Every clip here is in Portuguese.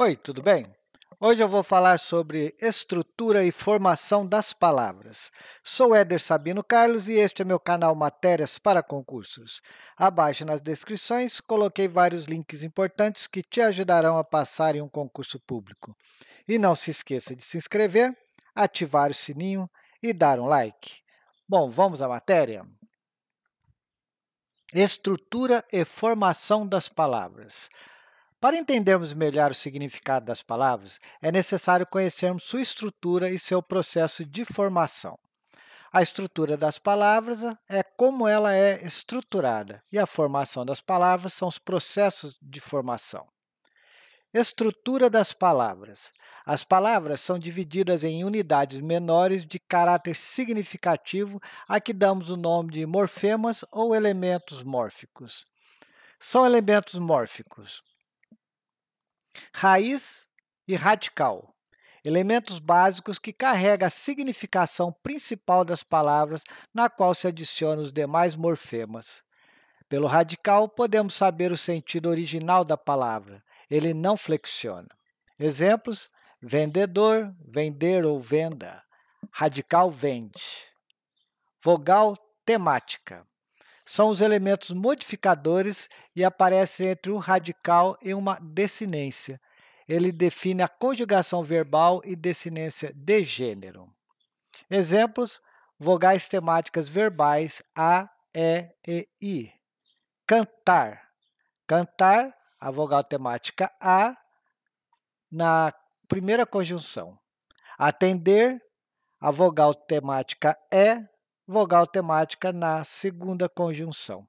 Oi, tudo bem? Hoje eu vou falar sobre estrutura e formação das palavras. Sou Éder Sabino Carlos e este é meu canal Matérias para Concursos. Abaixo nas descrições coloquei vários links importantes que te ajudarão a passar em um concurso público. E não se esqueça de se inscrever, ativar o sininho e dar um like. Bom, vamos à matéria? Estrutura e formação das palavras. Para entendermos melhor o significado das palavras, é necessário conhecermos sua estrutura e seu processo de formação. A estrutura das palavras é como ela é estruturada, e a formação das palavras são os processos de formação. Estrutura das palavras. As palavras são divididas em unidades menores de caráter significativo, a que damos o nome de morfemas ou elementos mórficos. São elementos mórficos Raiz e radical elementos básicos que carrega a significação principal das palavras, na qual se adicionam os demais morfemas. Pelo radical, podemos saber o sentido original da palavra. Ele não flexiona. Exemplos: vendedor, vender ou venda. Radical vende. Vogal temática são os elementos modificadores e aparecem entre um radical e uma desinência. Ele define a conjugação verbal e desinência de gênero. Exemplos: vogais temáticas verbais a, e e i. Cantar. Cantar, a vogal temática a na primeira conjunção. Atender, a vogal temática e vogal temática na segunda conjunção.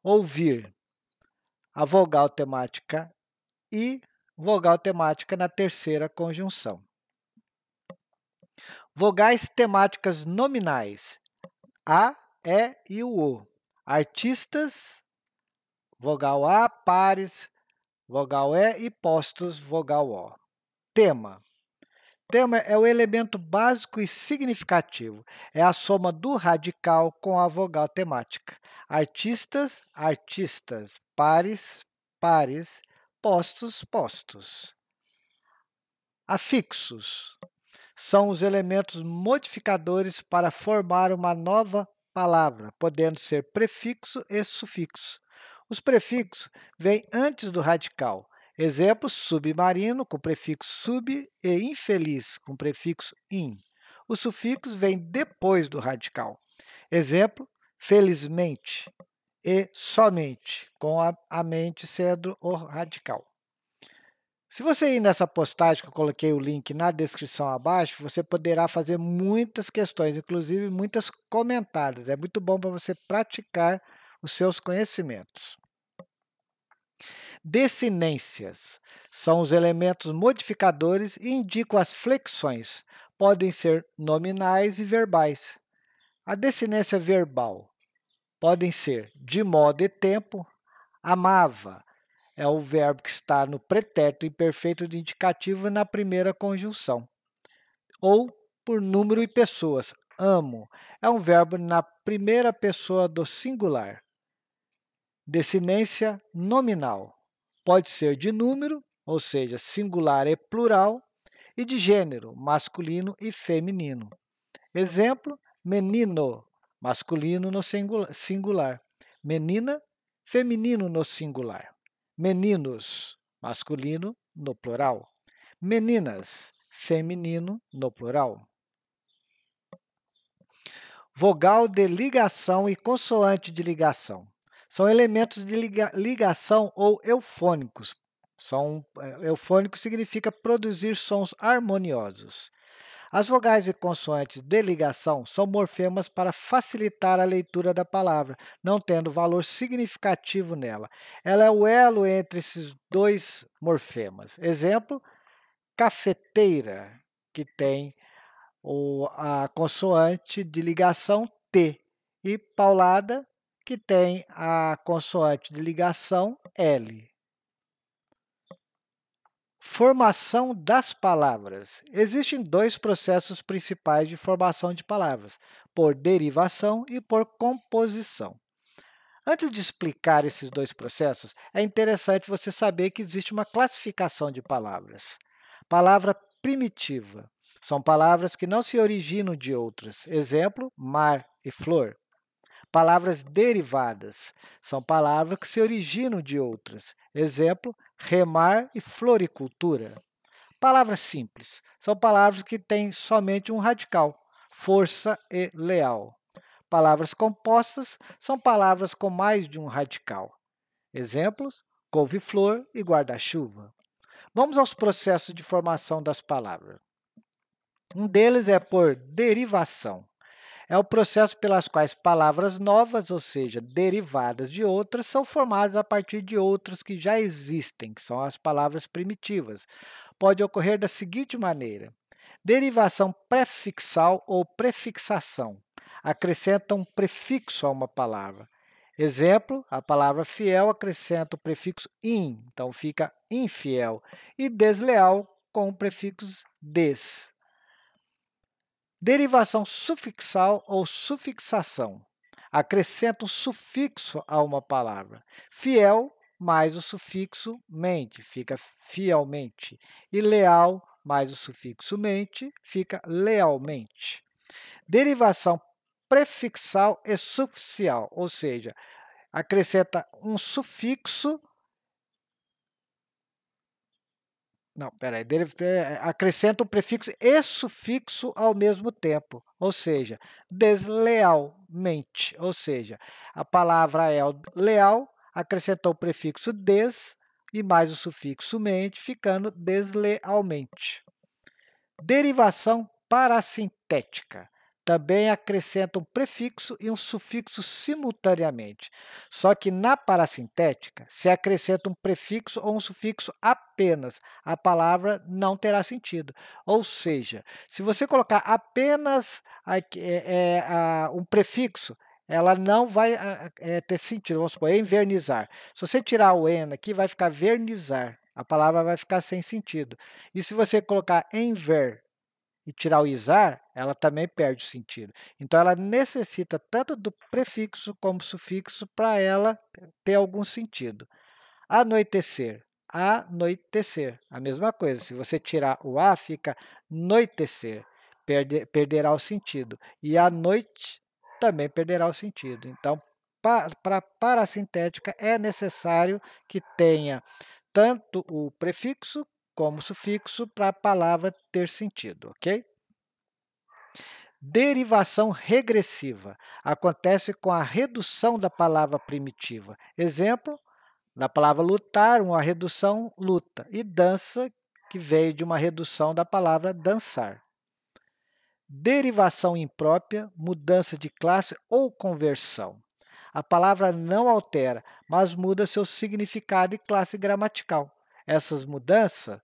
Ouvir a vogal temática e vogal temática na terceira conjunção. Vogais temáticas nominais: a, e e o o. Artistas, vogal a, pares, vogal e e postos, vogal o. Tema: Tema é o elemento básico e significativo. É a soma do radical com a vogal temática. Artistas, artistas. Pares, pares. Postos, postos. Afixos são os elementos modificadores para formar uma nova palavra, podendo ser prefixo e sufixo. Os prefixos vêm antes do radical, Exemplo, submarino, com prefixo sub, e infeliz, com prefixo in. O sufixo vem depois do radical. Exemplo, felizmente e somente, com a, a mente sendo o radical. Se você ir nessa postagem que eu coloquei o link na descrição abaixo, você poderá fazer muitas questões, inclusive muitas comentadas. É muito bom para você praticar os seus conhecimentos. Desinências são os elementos modificadores e indicam as flexões. Podem ser nominais e verbais. A desinência verbal podem ser de modo e tempo. Amava é o verbo que está no pretérito imperfeito do indicativo na primeira conjunção. Ou por número e pessoas. Amo é um verbo na primeira pessoa do singular desinência nominal pode ser de número, ou seja, singular e é plural, e de gênero, masculino e feminino. Exemplo: menino, masculino no singular, menina, feminino no singular, meninos, masculino no plural, meninas, feminino no plural. Vogal de ligação e consoante de ligação são elementos de liga, ligação ou eufônicos. São, é, eufônico significa produzir sons harmoniosos. As vogais e consoantes de ligação são morfemas para facilitar a leitura da palavra, não tendo valor significativo nela. Ela é o elo entre esses dois morfemas. Exemplo, cafeteira, que tem o, a consoante de ligação T, e paulada, que tem a consoante de ligação L. Formação das palavras. Existem dois processos principais de formação de palavras, por derivação e por composição. Antes de explicar esses dois processos, é interessante você saber que existe uma classificação de palavras. Palavra primitiva. São palavras que não se originam de outras. Exemplo, mar e flor. Palavras derivadas são palavras que se originam de outras. Exemplo, remar e floricultura. Palavras simples são palavras que têm somente um radical, força e leal. Palavras compostas são palavras com mais de um radical. Exemplos: couve-flor e guarda-chuva. Vamos aos processos de formação das palavras. Um deles é por derivação é o processo pelas quais palavras novas, ou seja, derivadas de outras, são formadas a partir de outras que já existem, que são as palavras primitivas. Pode ocorrer da seguinte maneira: derivação prefixal ou prefixação. Acrescenta um prefixo a uma palavra. Exemplo, a palavra fiel acrescenta o prefixo in, então fica infiel, e desleal com o prefixo des. Derivação sufixal ou sufixação. Acrescenta um sufixo a uma palavra. Fiel mais o sufixo mente, fica fielmente. E leal mais o sufixo mente, fica lealmente. Derivação prefixal e suficial, ou seja, acrescenta um sufixo Não, peraí. Eh, acrescenta o um prefixo e sufixo ao mesmo tempo. Ou seja, deslealmente. Ou seja, a palavra é leal, acrescentou o prefixo des e mais o sufixo mente, ficando deslealmente. Derivação parasintética também acrescenta um prefixo e um sufixo simultaneamente. Só que na parasintética, se acrescenta um prefixo ou um sufixo apenas, a palavra não terá sentido. Ou seja, se você colocar apenas é, é, um prefixo, ela não vai é, ter sentido. Vamos supor, envernizar. Se você tirar o en aqui, vai ficar vernizar. A palavra vai ficar sem sentido. E se você colocar enver e tirar o izar, ela também perde o sentido. Então ela necessita tanto do prefixo como sufixo para ela ter algum sentido. Anoitecer, anoitecer, a mesma coisa. Se você tirar o a, fica anoitecer, perde, perderá o sentido. E a noite também perderá o sentido. Então, para, para, a sintética é necessário que tenha tanto o prefixo como sufixo para a palavra ter sentido, ok? Derivação regressiva acontece com a redução da palavra primitiva. Exemplo, na palavra lutar, uma redução luta, e dança, que veio de uma redução da palavra dançar. Derivação imprópria, mudança de classe ou conversão. A palavra não altera, mas muda seu significado e classe gramatical. Essas mudanças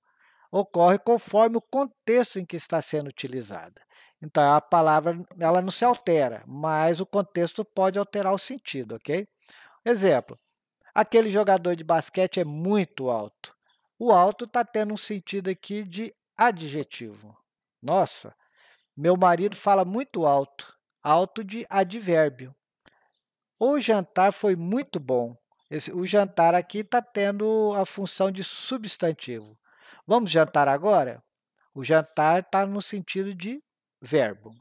ocorre conforme o contexto em que está sendo utilizada. Então, a palavra ela não se altera, mas o contexto pode alterar o sentido, ok? Exemplo, aquele jogador de basquete é muito alto. O alto está tendo um sentido aqui de adjetivo. Nossa, meu marido fala muito alto. Alto de advérbio. O jantar foi muito bom. Esse, o jantar aqui está tendo a função de substantivo. Vamos jantar agora? O jantar está no sentido de verbo.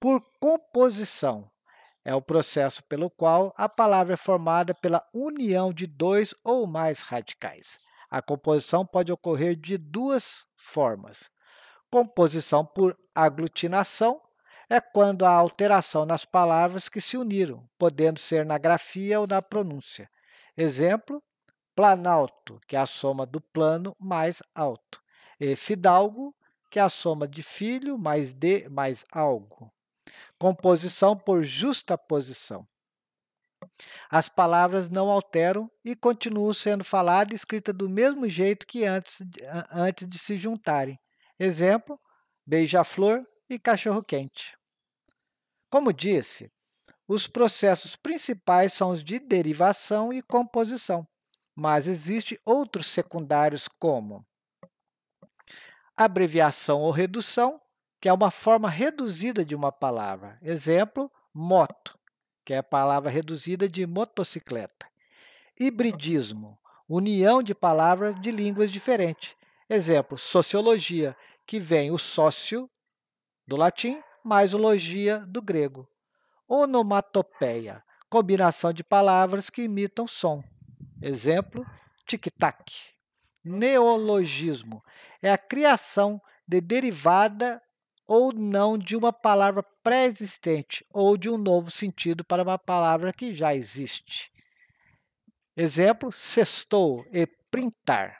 Por composição, é o processo pelo qual a palavra é formada pela união de dois ou mais radicais. A composição pode ocorrer de duas formas. Composição por aglutinação é quando há alteração nas palavras que se uniram, podendo ser na grafia ou na pronúncia. Exemplo: planalto, que é a soma do plano mais alto. E fidalgo, que é a soma de filho mais de mais algo. Composição por justa posição. As palavras não alteram e continuam sendo faladas e escritas do mesmo jeito que antes, antes de se juntarem. Exemplo: beija-flor e cachorro-quente. Como disse, os processos principais são os de derivação e composição mas existe outros secundários como abreviação ou redução, que é uma forma reduzida de uma palavra. Exemplo, moto, que é a palavra reduzida de motocicleta. Hibridismo, união de palavras de línguas diferentes. Exemplo, sociologia, que vem o sócio do latim mais o logia do grego. Onomatopeia, combinação de palavras que imitam som. Exemplo, tic-tac. Hum. Neologismo é a criação de derivada ou não de uma palavra pré-existente ou de um novo sentido para uma palavra que já existe. Exemplo, sextou e printar.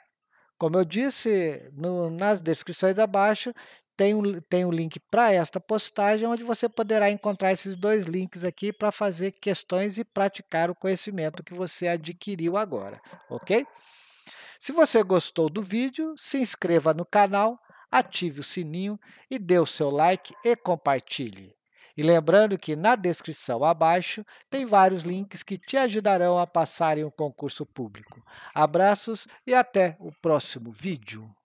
Como eu disse no, nas descrições abaixo, tem um, tem um link para esta postagem, onde você poderá encontrar esses dois links aqui para fazer questões e praticar o conhecimento que você adquiriu agora, ok? Se você gostou do vídeo, se inscreva no canal, ative o sininho e dê o seu like e compartilhe. E lembrando que na descrição abaixo tem vários links que te ajudarão a passar em um concurso público. Abraços e até o próximo vídeo.